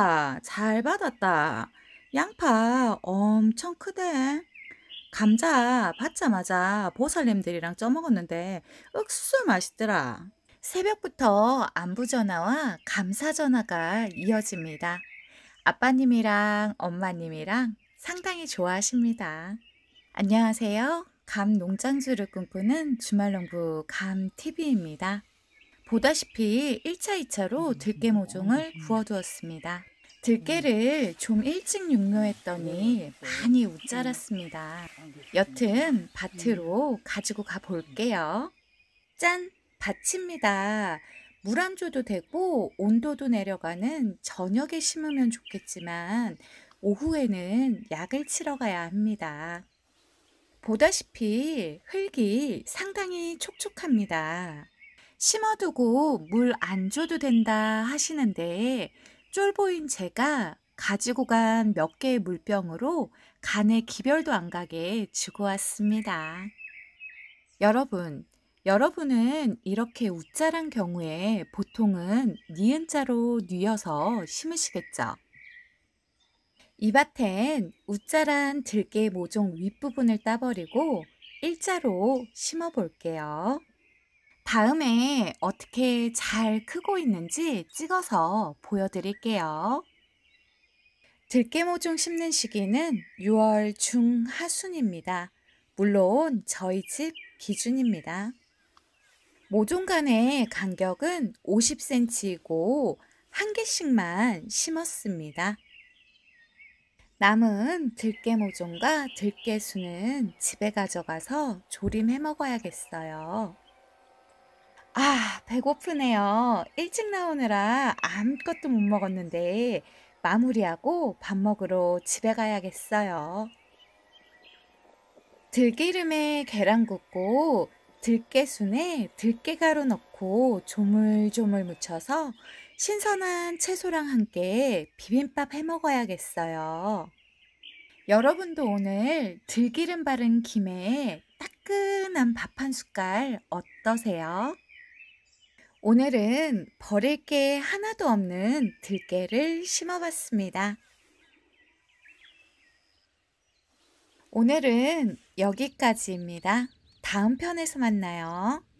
아, 잘 받았다. 양파 엄청 크대. 감자 받자마자 보살님들이랑 쪄먹었는데 억수 맛있더라. 새벽부터 안부 전화와 감사 전화가 이어집니다. 아빠님이랑 엄마님이랑 상당히 좋아하십니다. 안녕하세요. 감 농장주를 꿈꾸는 주말농부 감TV입니다. 보다시피 1차, 2차로 들깨 모종을 부어두었습니다. 들깨를 좀 일찍 육묘했더니 많이 웃자랐습니다. 여튼 밭으로 가지고 가볼게요. 짠! 밭입니다. 물 안 줘도 되고 온도도 내려가는 저녁에 심으면 좋겠지만 오후에는 약을 치러 가야 합니다. 보다시피 흙이 상당히 촉촉합니다. 심어두고 물 안 줘도 된다 하시는데 쫄보인 제가 가지고 간 몇 개의 물병으로 간에 기별도 안 가게 주고 왔습니다. 여러분, 여러분은 이렇게 웃자란 경우에 보통은 니은자로 뉘어서 심으시겠죠? 이 밭엔 웃자란 들깨 모종 윗부분을 따버리고 일자로 심어 볼게요. 다음에 어떻게 잘 크고 있는지 찍어서 보여드릴게요. 들깨모종 심는 시기는 6월 중하순입니다. 물론 저희 집 기준입니다. 모종 간의 간격은 50cm이고 한 개씩만 심었습니다. 남은 들깨 모종과 들깨 수는 집에 가져가서 조림해 먹어야겠어요. 아, 배고프네요. 일찍 나오느라 아무것도 못 먹었는데 마무리하고 밥 먹으러 집에 가야겠어요. 들기름에 계란 굽고 들깨순에 들깨가루 넣고 조물조물 무쳐서 신선한 채소랑 함께 비빔밥 해 먹어야겠어요. 여러분도 오늘 들기름 바른 김에 따끈한 밥 한 숟갈 어떠세요? 오늘은 버릴 게 하나도 없는 들깨를 심어봤습니다. 오늘은 여기까지입니다. 다음 편에서 만나요.